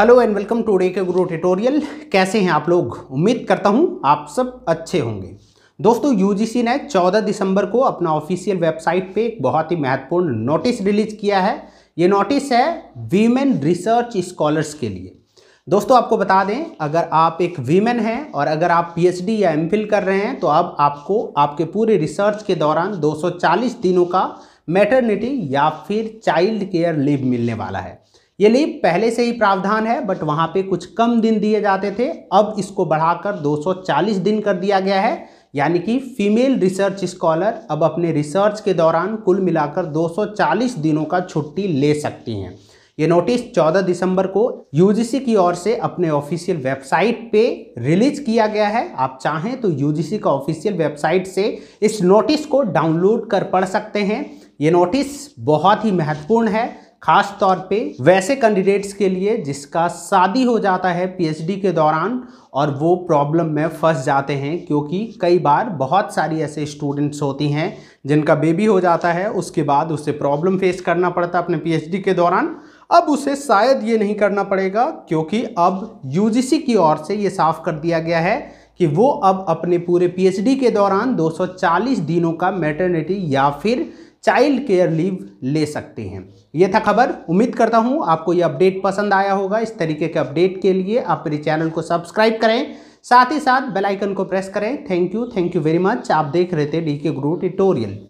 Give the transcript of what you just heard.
hello and welcome today के गुरु tutorial कैसे हैं आप लोग उम्मीद करता हूं आप सब अच्छे होंगे दोस्तों यूजीसी ने 14 दिसंबर को अपना ऑफिशियल वेबसाइट पे एक बहुत ही महत्वपूर्ण नोटिस रिलीज किया है ये नोटिस है वीमेन रिसर्च स्कॉलर्स के लिए दोस्तों आपको बता दें अगर आप एक वीमेन हैं और अगर आप पी या एम कर रहे हैं तो अब आपको आपके पूरे रिसर्च के दौरान दो दिनों का मैटरनिटी या फिर चाइल्ड केयर लीव मिलने वाला है ये लीव पहले से ही प्रावधान है बट वहाँ पे कुछ कम दिन दिए जाते थे अब इसको बढ़ाकर 240 दिन कर दिया गया है यानी कि फीमेल रिसर्च स्कॉलर अब अपने रिसर्च के दौरान कुल मिलाकर 240 दिनों का छुट्टी ले सकती हैं ये नोटिस 14 दिसंबर को यूजीसी की ओर से अपने ऑफिशियल वेबसाइट पे रिलीज किया गया है आप चाहें तो यूजीसी का ऑफिशियल वेबसाइट से इस नोटिस को डाउनलोड कर पढ़ सकते हैं ये नोटिस बहुत ही महत्वपूर्ण है खास तौर पे वैसे कैंडिडेट्स के लिए जिसका शादी हो जाता है पीएचडी के दौरान और वो प्रॉब्लम में फंस जाते हैं क्योंकि कई बार बहुत सारी ऐसे स्टूडेंट्स होती हैं जिनका बेबी हो जाता है उसके बाद उसे प्रॉब्लम फेस करना पड़ता है अपने पीएचडी के दौरान अब उसे शायद ये नहीं करना पड़ेगा क्योंकि अब यू की ओर से ये साफ कर दिया गया है कि वो अब अपने पूरे पी के दौरान दो दिनों का मेटर्निटी या फिर चाइल्ड केयर लीव ले सकते हैं ये था खबर उम्मीद करता हूँ आपको यह अपडेट पसंद आया होगा इस तरीके के अपडेट के लिए आप मेरे चैनल को सब्सक्राइब करें साथ ही साथ बेल आइकन को प्रेस करें thank you thank you very much आप देख रहे थे डी के गुरु ट्यूटोरियल